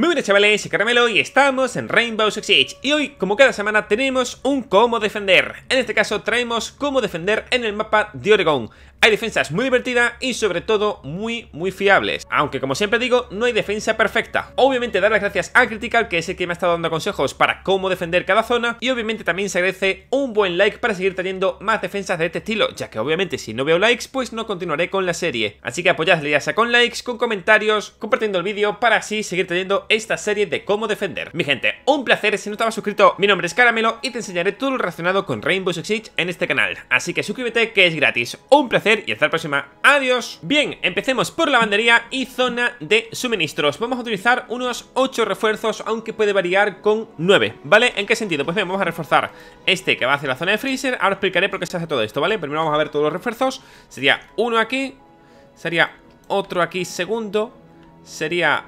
Muy buenas chavales, soy Caramelo y estamos en Rainbow Six Siege Y hoy, como cada semana, tenemos un cómo defender En este caso traemos cómo defender en el mapa de Oregon hay defensas muy divertidas y sobre todo muy muy fiables, aunque como siempre digo no hay defensa perfecta. Obviamente dar las gracias a Critical que es el que me ha estado dando consejos para cómo defender cada zona y obviamente también se agradece un buen like para seguir teniendo más defensas de este estilo, ya que obviamente si no veo likes pues no continuaré con la serie. Así que apoyadle ya sea con likes, con comentarios, compartiendo el vídeo para así seguir teniendo esta serie de cómo defender. Mi gente, un placer, si no estabas suscrito mi nombre es Caramelo y te enseñaré todo lo relacionado con Rainbow Six Siege en este canal, así que suscríbete que es gratis. Un placer y hasta la próxima. ¡Adiós! Bien, empecemos por la lavandería y zona de suministros. Vamos a utilizar unos 8 refuerzos, aunque puede variar con 9, ¿vale? ¿En qué sentido? Pues bien, vamos a reforzar este que va hacia la zona de freezer. Ahora explicaré por qué se hace todo esto, ¿vale? Primero vamos a ver todos los refuerzos. Sería uno aquí, sería otro aquí segundo, sería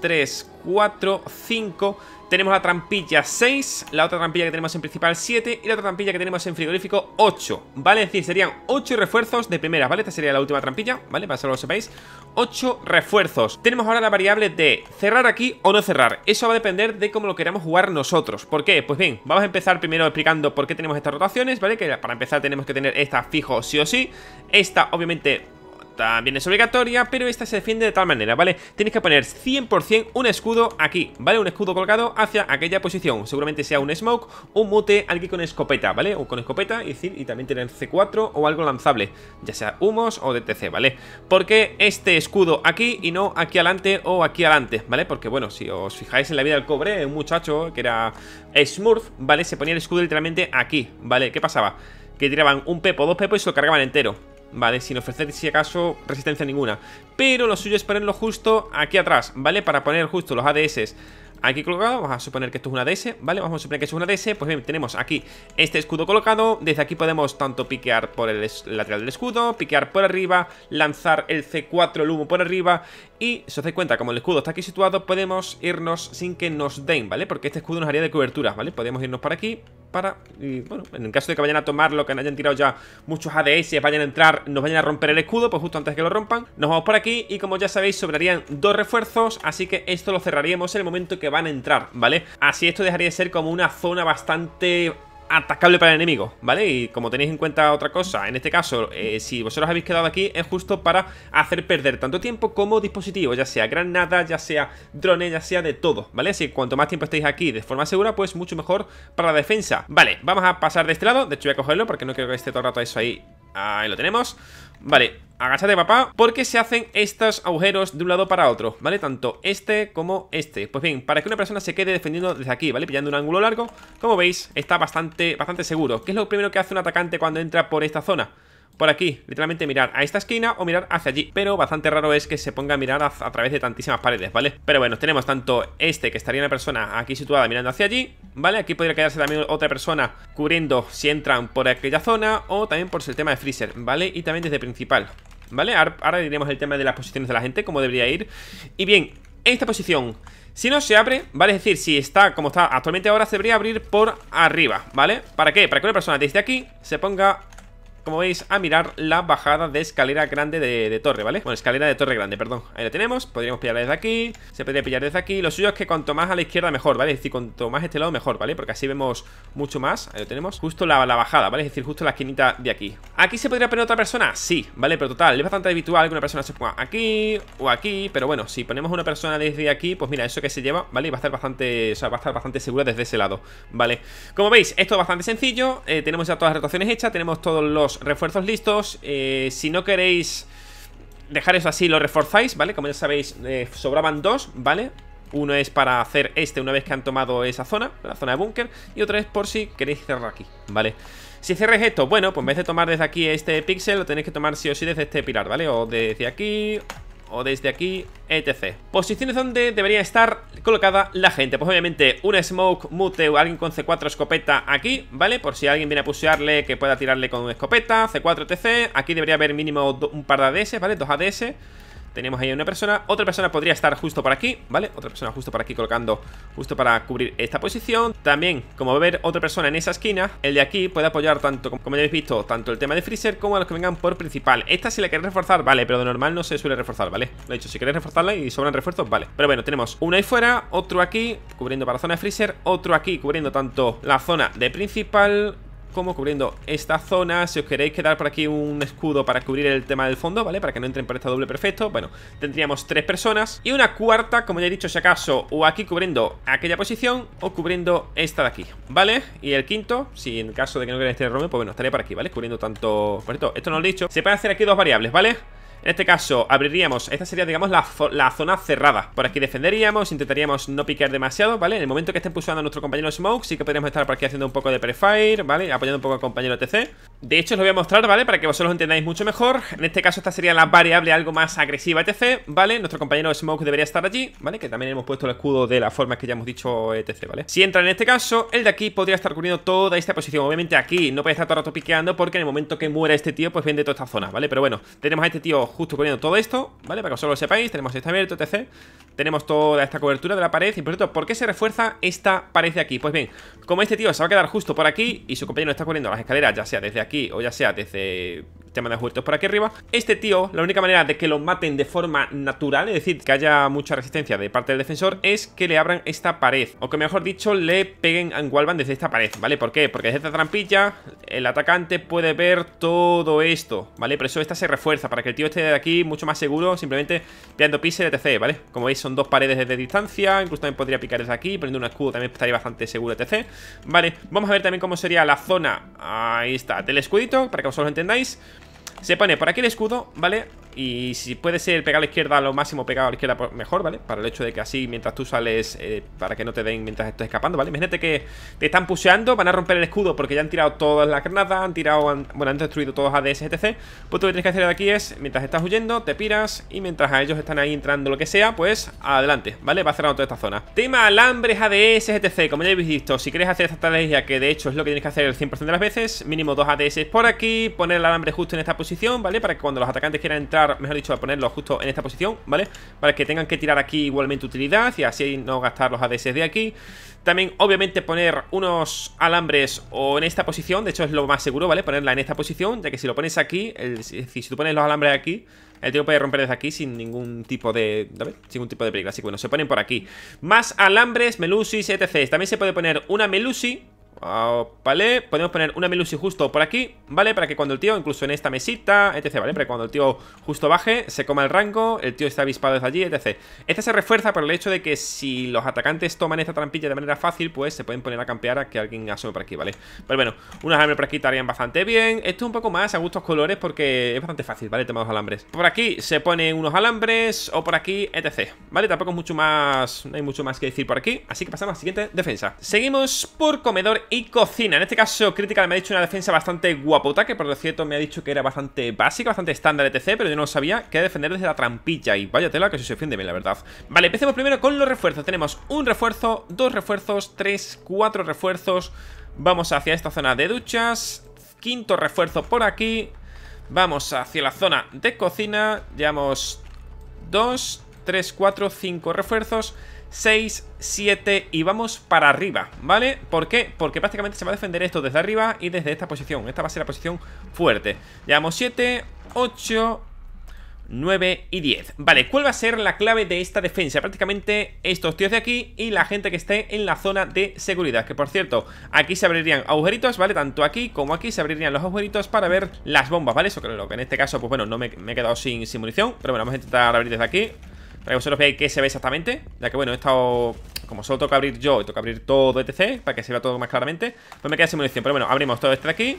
3, 4, 5 tenemos la trampilla 6, la otra trampilla que tenemos en principal 7 y la otra trampilla que tenemos en frigorífico 8, ¿vale? Es decir, serían 8 refuerzos de primera, ¿vale? Esta sería la última trampilla, ¿vale? Para que lo sepáis. 8 refuerzos. Tenemos ahora la variable de cerrar aquí o no cerrar. Eso va a depender de cómo lo queramos jugar nosotros. ¿Por qué? Pues bien, vamos a empezar primero explicando por qué tenemos estas rotaciones, ¿vale? Que para empezar tenemos que tener esta fijo sí o sí. Esta, obviamente, también es obligatoria, pero esta se defiende de tal manera, ¿vale? Tienes que poner 100% un escudo aquí, ¿vale? Un escudo colgado hacia aquella posición, seguramente sea un smoke, un mute, alguien con escopeta, ¿vale? O con escopeta, y también tener C4 o algo lanzable, ya sea humos o DTC, ¿vale? Porque este escudo aquí y no aquí adelante o aquí adelante, ¿vale? Porque bueno, si os fijáis en la vida del cobre, un muchacho que era Smurf, ¿vale? Se ponía el escudo literalmente aquí, ¿vale? ¿Qué pasaba? Que tiraban un pepo, dos pepos y se lo cargaban entero ¿vale? Sin ofrecer, si acaso, resistencia ninguna. Pero lo suyo es ponerlo justo aquí atrás, ¿vale? Para poner justo los ADS aquí colocados vamos a suponer que esto es un ADS, ¿vale? Vamos a suponer que es un ADS pues bien, tenemos aquí este escudo colocado, desde aquí podemos tanto piquear por el lateral del escudo, piquear por arriba, lanzar el C4, el humo por arriba, y si os dais cuenta, como el escudo está aquí situado, podemos irnos sin que nos den, ¿vale? Porque este escudo nos haría de cobertura, ¿vale? Podemos irnos por aquí, para... Y, bueno, en el caso de que vayan a tomarlo, que hayan tirado ya muchos ADS, vayan a entrar, nos vayan a romper el escudo, pues justo antes que lo rompan, nos vamos por aquí y como ya sabéis, sobrarían dos refuerzos, así que esto lo cerraríamos en el momento que van a entrar, ¿vale? Así esto dejaría de ser como una zona bastante atacable para el enemigo, ¿vale? Y como tenéis en cuenta otra cosa, en este caso, eh, si vosotros habéis quedado aquí, es justo para hacer perder tanto tiempo como dispositivo, ya sea granada, ya sea drones, ya sea de todo, ¿vale? Así que cuanto más tiempo estéis aquí de forma segura, pues mucho mejor para la defensa. Vale, vamos a pasar de este lado, de hecho voy a cogerlo porque no quiero que esté todo el rato eso ahí. Ahí lo tenemos Vale, agachate papá, porque se hacen estos agujeros de un lado para otro, ¿vale? Tanto este como este. Pues bien, para que una persona se quede defendiendo desde aquí, ¿vale? Pillando un ángulo largo, como veis, está bastante, bastante seguro. ¿Qué es lo primero que hace un atacante cuando entra por esta zona? por aquí, literalmente mirar a esta esquina o mirar hacia allí, pero bastante raro es que se ponga a mirar a, a, través de tantísimas paredes, ¿vale? Pero bueno, tenemos tanto este que estaría una persona aquí situada mirando hacia allí, ¿Vale? Aquí podría quedarse también otra persona cubriendo si entran por aquella zona o también por el tema de Freezer, ¿vale? Y también desde principal, ¿vale? Ahora, diremos el tema de las posiciones de la gente, cómo debería ir. Y bien, esta posición, si no se abre, ¿vale? Es decir, si está como está actualmente ahora, se debería abrir por arriba, ¿vale? ¿Para qué? Para que una persona desde aquí se ponga como veis, a mirar la bajada de escalera grande de, torre, ¿vale? Bueno, escalera de torre grande, perdón. Ahí la tenemos, podríamos pillar desde aquí, se podría pillar desde aquí. Lo suyo es que cuanto más a la izquierda mejor, ¿vale? Es decir, cuanto más este lado mejor, ¿vale? Porque así vemos mucho más. Ahí lo tenemos, justo la, bajada, ¿vale? Es decir, justo la esquinita de aquí. ¿Aquí se podría poner otra persona? Sí, ¿vale? Pero total, es bastante habitual que una persona se ponga aquí o aquí, pero bueno, si ponemos una persona desde aquí, pues mira, eso que se lleva, ¿vale? Va a estar bastante, o sea, va a estar bastante segura desde ese lado, ¿vale? Como veis, esto es bastante sencillo, eh, tenemos ya todas las rotaciones hechas, tenemos todos los refuerzos listos. Eh, si no queréis dejar eso así, lo reforzáis, ¿vale? Como ya sabéis, eh, sobraban dos, ¿vale? Uno es para hacer este una vez que han tomado esa zona, la zona de búnker, y otra es por si queréis cerrar aquí, ¿vale? Si cerréis esto, bueno, pues en vez de tomar desde aquí este píxel, lo tenéis que tomar sí o sí desde este pilar, ¿vale? O desde aquí, o desde aquí, etc. Posiciones donde debería estar colocada la gente. Pues obviamente un smoke, mute o alguien con C4 escopeta aquí, ¿vale? Por si alguien viene a pusearle que pueda tirarle con escopeta, C4, etc. Aquí debería haber mínimo un par de ADS, ¿vale? Dos ADS. Tenemos ahí una persona Otra persona podría estar justo por aquí, ¿vale? Otra persona justo por aquí colocando Justo para cubrir esta posición También, como va a haber otra persona en esa esquina El de aquí puede apoyar tanto, como ya habéis visto Tanto el tema de Freezer como a los que vengan por principal Esta si la queréis reforzar, vale Pero de normal no se suele reforzar, ¿vale? Lo he dicho, si queréis reforzarla y sobran refuerzos, vale Pero bueno, tenemos uno ahí fuera Otro aquí, cubriendo para la zona de Freezer Otro aquí, cubriendo tanto la zona de principal como cubriendo esta zona Si os queréis quedar por aquí un escudo para cubrir el tema del fondo, ¿vale? Para que no entren por esta doble perfecto Bueno, tendríamos tres personas Y una cuarta, como ya he dicho, si acaso O aquí cubriendo aquella posición O cubriendo esta de aquí, ¿vale? Y el quinto, si en caso de que no queráis tener Romeo Pues bueno, estaría por aquí, ¿vale? Cubriendo tanto... Por esto, esto no lo he dicho Se pueden hacer aquí dos variables, ¿vale? En este caso, abriríamos, esta sería, digamos, la, zona cerrada. Por aquí defenderíamos, intentaríamos no piquear demasiado, ¿vale? En el momento que estén pulsando a nuestro compañero Smoke, sí que podríamos estar por aquí haciendo un poco de prefire, ¿vale? Apoyando un poco al compañero ETC. De hecho, os lo voy a mostrar, ¿vale? Para que vosotros lo entendáis mucho mejor. En este caso, esta sería la variable algo más agresiva etc, ¿vale? Nuestro compañero Smoke debería estar allí, ¿vale? Que también hemos puesto el escudo de la forma que ya hemos dicho etc, eh, ¿vale? Si entra en este caso, el de aquí podría estar cubriendo toda esta posición. Obviamente aquí no puede estar todo el rato piqueando porque en el momento que muera este tío, pues viene de toda esta zona, ¿vale? Pero bueno, tenemos a este tío justo poniendo todo esto, ¿vale? Para que os lo sepáis, tenemos este abierto, etc tenemos toda esta cobertura de la pared. Y por cierto, ¿por qué se refuerza esta pared de aquí? Pues bien, como este tío se va a quedar justo por aquí y su compañero está corriendo las escaleras, ya sea desde aquí o ya sea desde tema de huertos por aquí arriba Este tío, la única manera de que lo maten de forma natural Es decir, que haya mucha resistencia de parte del defensor Es que le abran esta pared O que mejor dicho, le peguen a Walban desde esta pared ¿Vale? ¿Por qué? Porque desde esta trampilla El atacante puede ver todo esto ¿Vale? Por eso esta se refuerza Para que el tío esté de aquí mucho más seguro Simplemente pillando píxeles, etc ¿Vale? Como veis son dos paredes desde distancia, incluso también podría picar desde aquí, poniendo un escudo también estaría bastante seguro, etc. Vale, vamos a ver también cómo sería la zona, ahí está, del escudito, para que vosotros lo entendáis. Se pone por aquí el escudo, ¿vale? Y si puede ser pegar a la izquierda lo máximo, pegado a la izquierda pues, mejor, ¿vale? Para el hecho de que así, mientras tú sales, eh, para que no te den mientras estés escapando, ¿vale? Imagínate que te están puseando van a romper el escudo porque ya han tirado todas las granadas, han tirado, bueno, han destruido todos ADS, etc. Pues tú lo que tienes que hacer de aquí es, mientras estás huyendo, te piras y mientras a ellos están ahí entrando lo que sea, pues adelante, ¿vale? Va cerrando toda esta zona. Tema alambres, ADS, etc. Como ya habéis visto, si quieres hacer esta estrategia, que de hecho es lo que tienes que hacer el 100% de las veces, mínimo dos ADS por aquí, poner el alambre justo en esta posición, ¿vale? Para que cuando los atacantes quieran entrar mejor dicho, a ponerlo justo en esta posición, ¿vale? Para que tengan que tirar aquí igualmente utilidad y así no gastar los ADS de aquí También, obviamente, poner unos alambres o en esta posición, de hecho es lo más seguro, ¿vale? Ponerla en esta posición, ya que si lo pones aquí, si, si tú pones los alambres aquí el tío puede romper desde aquí sin ningún tipo de... ¿vale? Sin ningún tipo de peligro, así que bueno, se ponen por aquí Más alambres, melusis, etc También se puede poner una melusi Ah, vale, podemos poner una Melusi justo por aquí, ¿vale? Para que cuando el tío, incluso en esta mesita, etc, ¿vale? Para que cuando el tío justo baje, se coma el rango, el tío está avispado desde allí, etc. Esta se refuerza por el hecho de que si los atacantes toman esta trampilla de manera fácil, pues se pueden poner a campear a que alguien asome por aquí, ¿vale? Pero bueno, unos alambres por aquí estarían bastante bien. Esto es un poco más a gustos colores porque es bastante fácil, ¿vale? El tema los alambres. Por aquí se ponen unos alambres o por aquí, etc. ¿Vale? Tampoco es mucho más, no hay mucho más que decir por aquí. Así que pasamos a la siguiente defensa. Seguimos por comedor y cocina. En este caso, crítica me ha dicho una defensa bastante guapota, que por lo cierto me ha dicho que era bastante básica, bastante estándar, etc. Pero yo no sabía que defender desde la trampilla. Y vaya tela que se defiende bien, la verdad. Vale, empecemos primero con los refuerzos. Tenemos un refuerzo, dos refuerzos, tres, cuatro refuerzos. Vamos hacia esta zona de duchas. Quinto refuerzo por aquí. Vamos hacia la zona de cocina. Llevamos dos, tres, cuatro, cinco refuerzos. 6, 7 y vamos para arriba, ¿vale? ¿Por qué? Porque prácticamente se va a defender esto desde arriba y desde esta posición. Esta va a ser la posición fuerte. Llevamos 7, 8, 9 y 10 Vale, ¿cuál va a ser la clave de esta defensa? Prácticamente estos tíos de aquí y la gente que esté en la zona de seguridad Que por cierto, aquí se abrirían agujeritos, ¿vale? Tanto aquí como aquí se abrirían los agujeritos para ver las bombas, ¿vale? Eso creo que en este caso, pues bueno, no me, he quedado sin, sin munición Pero bueno, vamos a intentar abrir desde aquí para que vosotros veáis que se ve exactamente Ya que bueno, he estado... Como solo toca abrir yo y toca abrir todo etc Para que se vea todo más claramente Pues me queda sin munición Pero bueno, abrimos todo este de aquí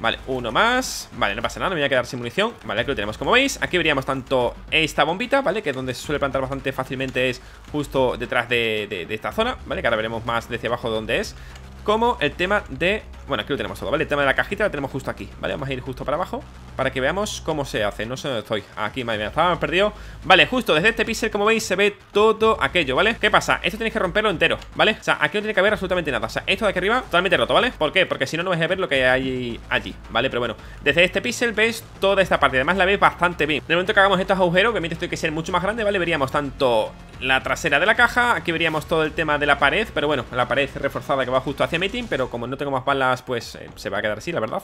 Vale, uno más Vale, no pasa nada, me voy a quedar sin munición Vale, aquí lo tenemos Como veis, aquí veríamos tanto esta bombita, ¿vale? Que donde se suele plantar bastante fácilmente es justo detrás de, de esta zona, ¿vale? Que ahora veremos más desde abajo dónde es Como el tema de bueno, aquí lo tenemos todo, ¿vale? El tema de la cajita la tenemos justo aquí, ¿vale? Vamos a ir justo para abajo para que veamos cómo se hace. No sé dónde estoy. Aquí, madre mía, estábamos perdido. Vale, justo desde este píxel, como veis, se ve todo aquello, ¿vale? ¿Qué pasa? Esto tenéis que romperlo entero, ¿vale? O sea, aquí no tiene que haber absolutamente nada. O sea, esto de aquí arriba totalmente roto, ¿vale? ¿Por qué? Porque si no, no vais a ver lo que hay allí, ¿vale? Pero bueno, desde este píxel Ves toda esta parte. Además, la ves bastante bien. En el momento que hagamos estos agujeros, que mientras esto que ser mucho más grande, ¿vale? Veríamos tanto la trasera de la caja, aquí veríamos todo el tema de la pared, pero bueno, la pared reforzada que va justo hacia meeting, pero como no tengo más balas pues eh, se va a quedar así, la verdad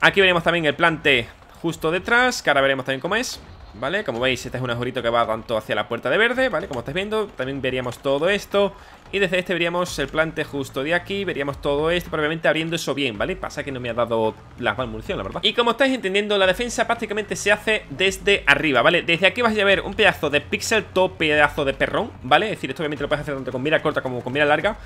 Aquí veremos también el plante justo detrás Que ahora veremos también cómo es ¿Vale? Como veis, este es un ajurito que va tanto hacia la puerta de verde, ¿vale? Como estáis viendo, también veríamos todo esto Y desde este veríamos el plante justo de aquí Veríamos todo esto, probablemente abriendo eso bien, ¿vale? Pasa que no me ha dado la munición la verdad Y como estáis entendiendo, la defensa prácticamente se hace desde arriba, ¿vale? Desde aquí vas a ver un pedazo de pixel, todo pedazo de perrón, ¿vale? Es decir, esto obviamente lo puedes hacer tanto con mira corta como con mira larga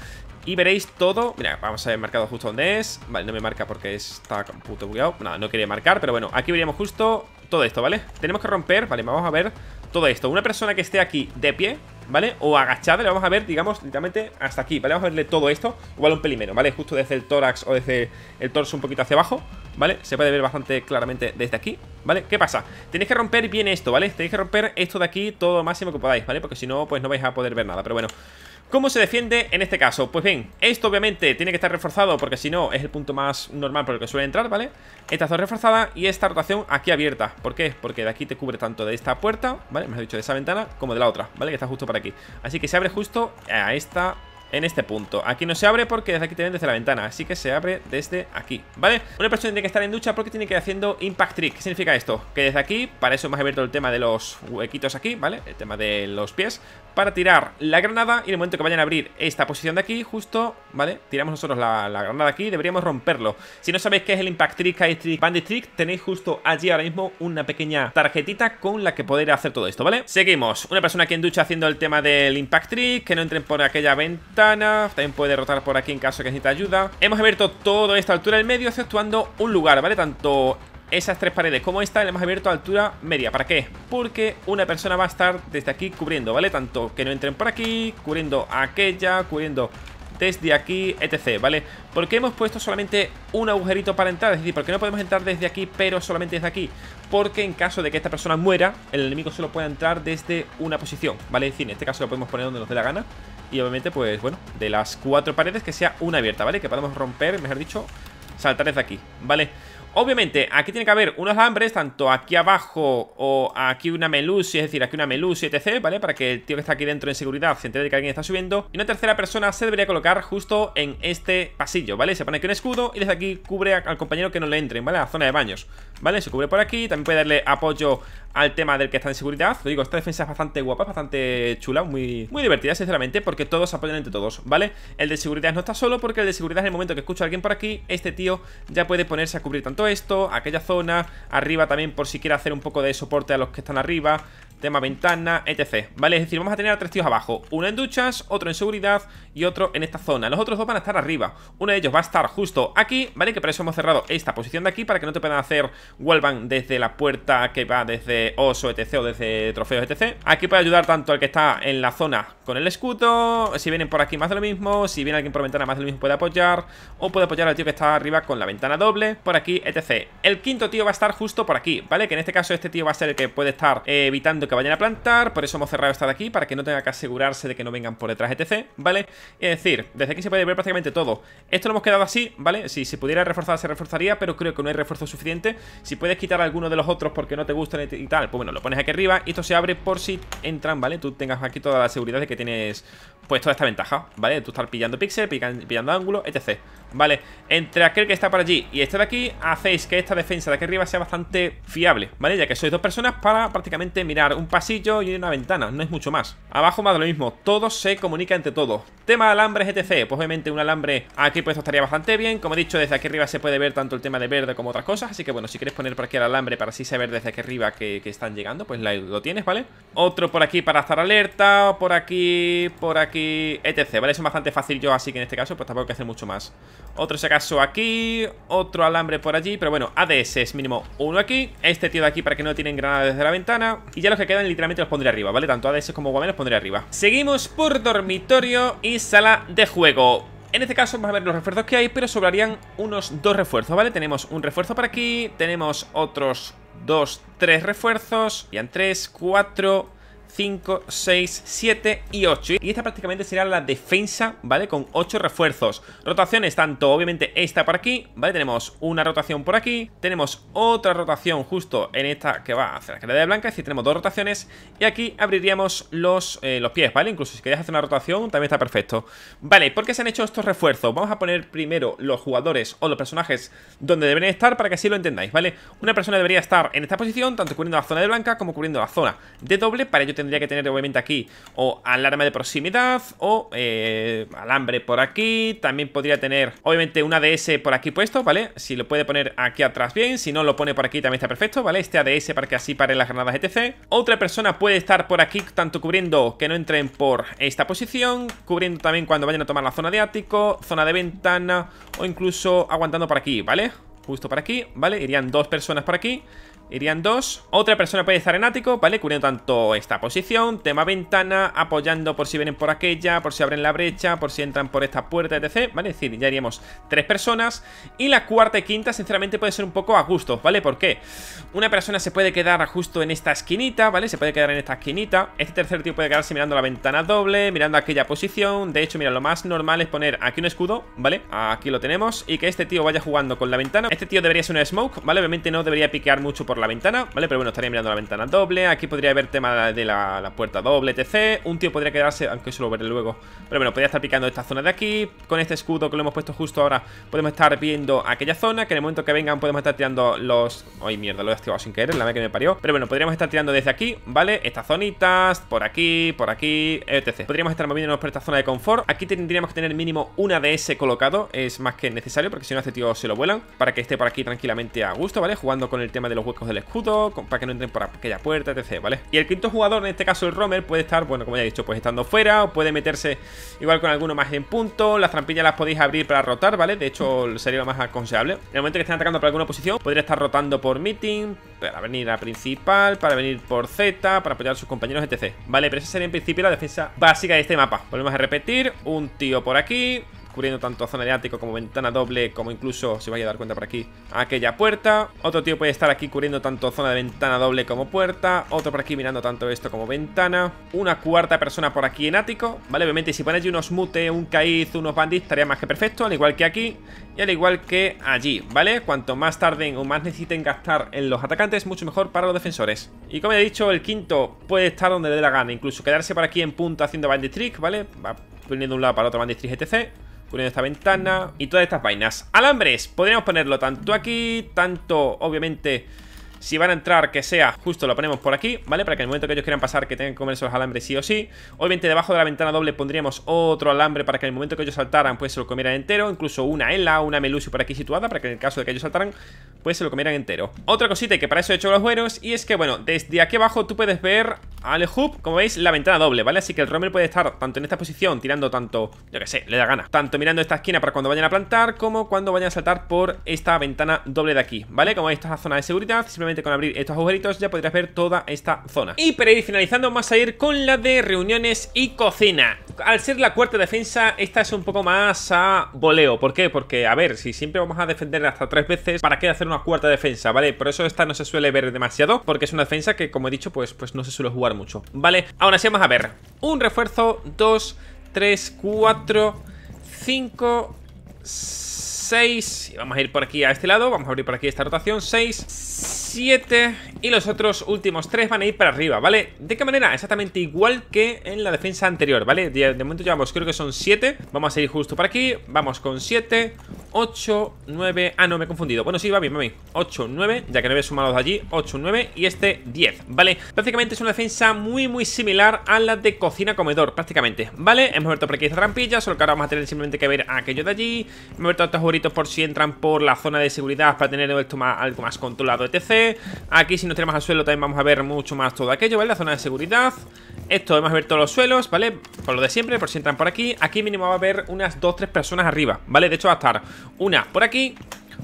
Y veréis todo, mira, vamos a ver marcado justo donde es Vale, no me marca porque está puto bugueado Nada, no quería marcar, pero bueno, aquí veríamos justo todo esto, ¿vale? Tenemos que romper vale, vamos a ver todo esto Una persona que esté aquí de pie, ¿vale? O agachada, le vamos a ver, digamos, directamente hasta aquí, ¿vale? Vamos a verle todo esto, igual un pelimero, ¿vale? Justo desde el tórax o desde el torso un poquito hacia abajo, ¿vale? Se puede ver bastante claramente desde aquí, ¿vale? ¿Qué pasa? Tenéis que romper bien esto, ¿vale? Tenéis que romper esto de aquí todo lo máximo que podáis, ¿vale? Porque si no, pues no vais a poder ver nada, pero bueno... ¿Cómo se defiende en este caso? Pues bien, esto obviamente tiene que estar reforzado porque si no es el punto más normal por el que suele entrar, ¿vale? Esta zona reforzada y esta rotación aquí abierta. ¿Por qué? Porque de aquí te cubre tanto de esta puerta, ¿vale? has dicho, de esa ventana como de la otra, ¿vale? Que está justo por aquí. Así que se abre justo a esta en este punto Aquí no se abre porque desde aquí te desde la ventana Así que se abre desde aquí, ¿vale? Una persona tiene que estar en ducha porque tiene que ir haciendo impact trick ¿Qué significa esto? Que desde aquí, para eso hemos abierto el tema de los huequitos aquí, ¿vale? El tema de los pies Para tirar la granada y en el momento que vayan a abrir esta posición de aquí Justo, ¿vale? Tiramos nosotros la, granada aquí deberíamos romperlo Si no sabéis qué es el impact trick, hay trick, bandit trick Tenéis justo allí ahora mismo una pequeña tarjetita con la que poder hacer todo esto, ¿vale? Seguimos, una persona aquí en ducha haciendo el tema del impact trick Que no entren por aquella venta también puede derrotar por aquí en caso que necesite ayuda Hemos abierto toda esta altura del medio exceptuando un lugar, ¿vale? Tanto esas tres paredes como esta le hemos abierto a altura media. ¿Para qué? Porque una persona va a estar desde aquí cubriendo, ¿vale? Tanto que no entren por aquí, cubriendo aquella, cubriendo desde aquí, etc, ¿vale? Porque hemos puesto solamente un agujerito para entrar? Es decir, porque no podemos entrar desde aquí, pero solamente desde aquí? Porque en caso de que esta persona muera, el enemigo solo puede entrar desde una posición, ¿vale? Es decir, en este caso lo podemos poner donde nos dé la gana y obviamente, pues bueno, de las cuatro paredes que sea una abierta, ¿vale? Que podamos romper, mejor dicho, saltar desde aquí, ¿vale? Obviamente, aquí tiene que haber unos alambres, tanto aquí abajo o aquí una melusi, es decir, aquí una melusi, etc., ¿vale? Para que el tío que está aquí dentro en seguridad se entere de que alguien está subiendo. Y una tercera persona se debería colocar justo en este pasillo, ¿vale? Se pone aquí un escudo y desde aquí cubre al compañero que no le entren, ¿vale? A la zona de baños, ¿vale? Se cubre por aquí, también puede darle apoyo al tema del que está en seguridad. Lo digo, esta defensa es bastante guapa, bastante chula, muy, muy divertida, sinceramente, porque todos apoyan entre todos, ¿vale? El de seguridad no está solo, porque el de seguridad en el momento que escucha a alguien por aquí, este tío ya puede ponerse a cubrir tanto esto, aquella zona, arriba también por si quiere hacer un poco de soporte a los que están arriba, tema ventana, etc. ¿Vale? Es decir, vamos a tener a tres tíos abajo. Uno en duchas, otro en seguridad y otro en esta zona. Los otros dos van a estar arriba. Uno de ellos va a estar justo aquí, ¿vale? Que por eso hemos cerrado esta posición de aquí para que no te puedan hacer vuelvan desde la puerta que va desde oso, etc. o desde trofeos, etc. Aquí puede ayudar tanto al que está en la zona con el escudo, si vienen por aquí más de lo mismo, si viene alguien por ventana más de lo mismo puede apoyar, o puede apoyar al tío que está arriba con la ventana doble, por aquí, etc. El quinto tío va a estar justo por aquí, ¿vale? Que en este caso este tío va a ser el que puede estar eh, evitando que vayan a plantar, por eso hemos cerrado esta de aquí, para que no tenga que asegurarse de que no vengan por detrás, etc, ¿vale? Es decir, desde aquí se puede ver prácticamente todo. Esto lo hemos quedado así, ¿vale? Si se pudiera reforzar, se reforzaría, pero creo que no hay refuerzo suficiente. Si puedes quitar alguno de los otros porque no te gustan y tal, pues bueno, lo pones aquí arriba y esto se abre por si entran, ¿vale? Tú tengas aquí toda la seguridad de que tienes, pues, toda esta ventaja, ¿vale? Tú estar pillando píxeles, pillando ángulo etc, ¿vale? Entre aquel que está por allí y este de aquí, hacéis que esta defensa de aquí arriba sea bastante fiable, ¿vale? Ya que sois dos personas para prácticamente mirar un pasillo y una ventana, no es mucho más. Abajo más lo mismo, todo se comunica entre todos. Tema alambres, etc. Pues obviamente un alambre aquí pues estaría bastante bien. Como he dicho, desde aquí arriba se puede ver tanto el tema de verde como otras cosas. Así que bueno, si quieres poner por aquí el alambre para así saber desde aquí arriba que, están llegando, pues lo tienes, ¿vale? Otro por aquí para estar alerta, por aquí, por aquí, etc. ¿Vale? Eso es bastante fácil yo, así que en este caso pues tampoco hay que hacer mucho más. Otro si acaso aquí, otro alambre por allí, pero bueno, ADS es mínimo uno aquí. Este tío de aquí para que no tienen granada desde la ventana. Y ya lo que quedan literalmente los pondré arriba, ¿vale? Tanto ADS como Guamé los pondré arriba Seguimos por dormitorio y sala de juego en este caso vamos a ver los refuerzos que hay, pero sobrarían unos dos refuerzos, ¿vale? Tenemos un refuerzo para aquí, tenemos otros dos, tres refuerzos, han tres, cuatro, 5, 6, 7 y 8. Y esta prácticamente será la defensa, ¿vale? Con 8 refuerzos. Rotaciones, tanto obviamente esta por aquí, ¿vale? Tenemos una rotación por aquí, tenemos otra rotación justo en esta que va hacia la escalera de blanca, es decir, tenemos dos rotaciones y aquí abriríamos los, eh, los pies, ¿vale? Incluso si queréis hacer una rotación también está perfecto. Vale, ¿por qué se han hecho estos refuerzos? Vamos a poner primero los jugadores o los personajes donde deben estar para que así lo entendáis, ¿vale? Una persona debería estar en esta posición, tanto cubriendo la zona de blanca como cubriendo la zona de doble para ello tener tendría que tener obviamente aquí o alarma de proximidad o eh, alambre por aquí. También podría tener obviamente un ADS por aquí puesto, ¿vale? Si lo puede poner aquí atrás bien, si no lo pone por aquí también está perfecto, ¿vale? Este ADS para que así paren las granadas etc. Otra persona puede estar por aquí tanto cubriendo que no entren por esta posición, cubriendo también cuando vayan a tomar la zona de ático, zona de ventana o incluso aguantando por aquí, ¿vale? Justo por aquí, ¿vale? Irían dos personas por aquí Irían dos. Otra persona puede estar en ático, ¿vale? Cubriendo tanto esta posición, tema ventana, apoyando por si vienen por aquella, por si abren la brecha, por si entran por esta puerta, etc. ¿Vale? Es decir, ya iríamos tres personas. Y la cuarta y quinta, sinceramente, puede ser un poco a gusto, ¿vale? ¿Por qué? Una persona se puede quedar justo en esta esquinita, ¿vale? Se puede quedar en esta esquinita. Este tercer tío puede quedarse mirando la ventana doble, mirando aquella posición. De hecho, mira, lo más normal es poner aquí un escudo, ¿vale? Aquí lo tenemos. Y que este tío vaya jugando con la ventana. Este tío debería ser un smoke, ¿vale? Obviamente no debería piquear mucho por la ventana, ¿vale? Pero bueno, estaría mirando la ventana doble. Aquí podría haber tema de la, puerta doble, etc. Un tío podría quedarse, aunque eso lo veré luego. Pero bueno, podría estar picando esta zona de aquí. Con este escudo que lo hemos puesto justo ahora, podemos estar viendo aquella zona. Que en el momento que vengan podemos estar tirando los... ¡Ay, mierda! Lo he activado sin querer, la vez que me parió. Pero bueno, podríamos estar tirando desde aquí, ¿vale? Estas zonitas, por aquí, por aquí, etc. Podríamos estar moviéndonos por esta zona de confort. Aquí tendríamos que tener mínimo una de ese colocado. Es más que necesario, porque si no, este tío se lo vuelan. Para que esté por aquí tranquilamente a gusto, ¿vale? Jugando con el tema de los huecos del escudo, para que no entren por aquella puerta, etc, ¿vale? Y el quinto jugador, en este caso el Romer, puede estar, bueno, como ya he dicho, pues estando fuera, o puede meterse igual con alguno más en punto, las trampillas las podéis abrir para rotar, ¿vale? De hecho, sería lo más aconsejable. En el momento que estén atacando por alguna posición, podría estar rotando por meeting, para venir a principal, para venir por Z, para apoyar a sus compañeros, etc, ¿vale? Pero esa sería en principio la defensa básica de este mapa. Volvemos a repetir, un tío por aquí, cubriendo tanto zona de ático como ventana doble, como incluso, si vais a dar cuenta por aquí, aquella puerta. Otro tío puede estar aquí cubriendo tanto zona de ventana doble como puerta. Otro por aquí mirando tanto esto como ventana. Una cuarta persona por aquí en ático, ¿vale? Obviamente si pones allí unos mute, un caiz, unos bandits, estaría más que perfecto, al igual que aquí y al igual que allí, ¿vale? Cuanto más tarden o más necesiten gastar en los atacantes, mucho mejor para los defensores. Y como he dicho, el quinto puede estar donde le dé la gana, incluso quedarse por aquí en punto haciendo bandit trick, ¿vale? Va poniendo un lado para otro bandit trick, etc. Cubriendo esta ventana y todas estas vainas Alambres, podríamos ponerlo tanto aquí Tanto, obviamente si van a entrar, que sea, justo lo ponemos por aquí, ¿vale? Para que en el momento que ellos quieran pasar, que tengan que comerse Los alambres sí o sí. Obviamente debajo de la ventana doble pondríamos otro alambre para que en el momento que ellos saltaran, pues se lo comieran entero. Incluso una ELA, una melusio por aquí situada, para que en el caso de que ellos saltaran, pues se lo comieran entero. Otra cosita que para eso he hecho los buenos, y es que, bueno, desde aquí abajo tú puedes ver al hub, como veis, la ventana doble, ¿vale? Así que el romer puede estar tanto en esta posición, tirando tanto, yo que sé, le da gana, tanto mirando esta esquina para cuando vayan a plantar, como cuando vayan a saltar por esta ventana doble de aquí, ¿vale? Como veis, esta es la zona de seguridad, con abrir estos agujeritos ya podrías ver toda esta zona. Y para ir finalizando vamos a ir con la de reuniones y cocina. Al ser la cuarta defensa, esta es un poco más a voleo. ¿Por qué? Porque, a ver, si siempre vamos a defender hasta tres veces, ¿para qué hacer una cuarta defensa? ¿Vale? Por eso esta no se suele ver demasiado, porque es una defensa que, como he dicho, pues, pues no se suele jugar mucho. ¿Vale? Ahora sí vamos a ver. Un refuerzo, dos, tres, cuatro, cinco, seis. Y vamos a ir por aquí a este lado, vamos a abrir por aquí esta rotación, seis, 7 y los otros últimos 3 van a ir para arriba, ¿vale? ¿De qué manera? Exactamente igual que en la defensa anterior, ¿vale? De, momento llevamos, creo que son 7 Vamos a seguir justo por aquí, vamos con 7 8, 9, ah no, me he confundido Bueno, sí, va bien, va bien, 8, 9, ya que no había sumado de allí, 8, 9 y este 10, ¿vale? Prácticamente es una defensa muy, muy similar a la de cocina-comedor, prácticamente, ¿vale? Hemos abierto por aquí esta trampilla, solo que ahora vamos a tener simplemente que ver aquello de allí Hemos a estos juritos por si entran por la zona de seguridad para tener esto más, algo más controlado, etc Aquí si nos tiramos al suelo también vamos a ver mucho más todo aquello, ¿vale? La zona de seguridad Esto, vamos a ver todos los suelos, ¿vale? Por lo de siempre, por si entran por aquí Aquí mínimo va a haber unas 2-3 personas arriba, ¿vale? De hecho va a estar una por aquí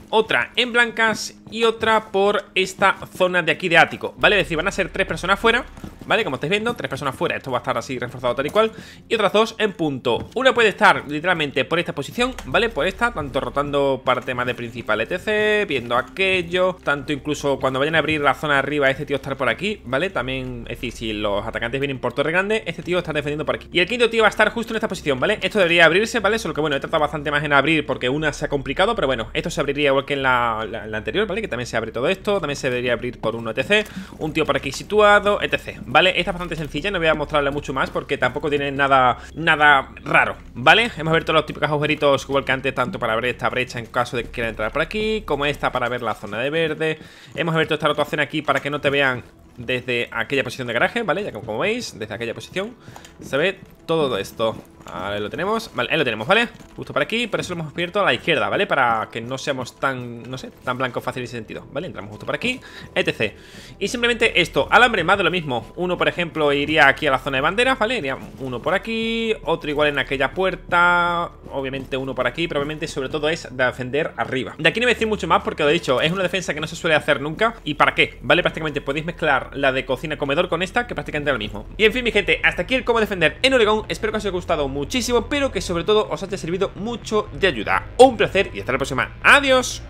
otra en blancas y otra por esta zona de aquí de ático, ¿vale? Es decir, van a ser tres personas fuera ¿vale? Como estáis viendo, tres personas fuera, esto va a estar así reforzado tal y cual Y otras dos en punto Una puede estar literalmente por esta posición, ¿vale? Por esta, tanto rotando parte más de principal etc, viendo aquello Tanto incluso cuando vayan a abrir la zona de arriba, este tío estar por aquí, ¿vale? También, es decir, si los atacantes vienen por torre grande, este tío está defendiendo por aquí Y el quinto tío va a estar justo en esta posición, ¿vale? Esto debería abrirse, ¿vale? Solo que bueno, he tratado bastante más en abrir porque una se ha complicado Pero bueno, esto se abriría igual que en la anterior, ¿vale? Que también se abre todo esto, también se debería abrir por uno etc Un tío por aquí situado, etc, ¿vale? Esta es bastante sencilla, no voy a mostrarle mucho más porque tampoco tiene nada, nada raro, ¿vale? Hemos abierto los típicos agujeritos igual que antes, tanto para ver esta brecha en caso de que quieran entrar por aquí, como esta para ver la zona de verde. Hemos abierto esta rotación aquí para que no te vean desde aquella posición de garaje, ¿vale? Ya como, veis, desde aquella posición se ve todo esto. Ahí lo tenemos, vale, ahí lo tenemos, ¿vale? Justo por aquí, pero eso lo hemos abierto a la izquierda, ¿vale? Para que no seamos tan, no sé, tan blanco fácil en ese sentido, ¿vale? Entramos justo por aquí, etc. Y simplemente esto, alambre, más de lo mismo. Uno, por ejemplo, iría aquí a la zona de banderas, ¿vale? Iría uno por aquí, otro igual en aquella puerta, obviamente uno por aquí, probablemente sobre todo es de defender arriba. De aquí no voy a decir mucho más porque lo he dicho, es una defensa que no se suele hacer nunca. ¿Y para qué? ¿Vale? Prácticamente podéis mezclar la de cocina comedor con esta, que prácticamente era lo mismo. Y en fin, mi gente, hasta aquí el cómo defender en Oregón. Espero que os haya gustado muchísimo, pero que sobre todo os haya servido mucho de ayuda. Un placer y hasta la próxima. ¡Adiós!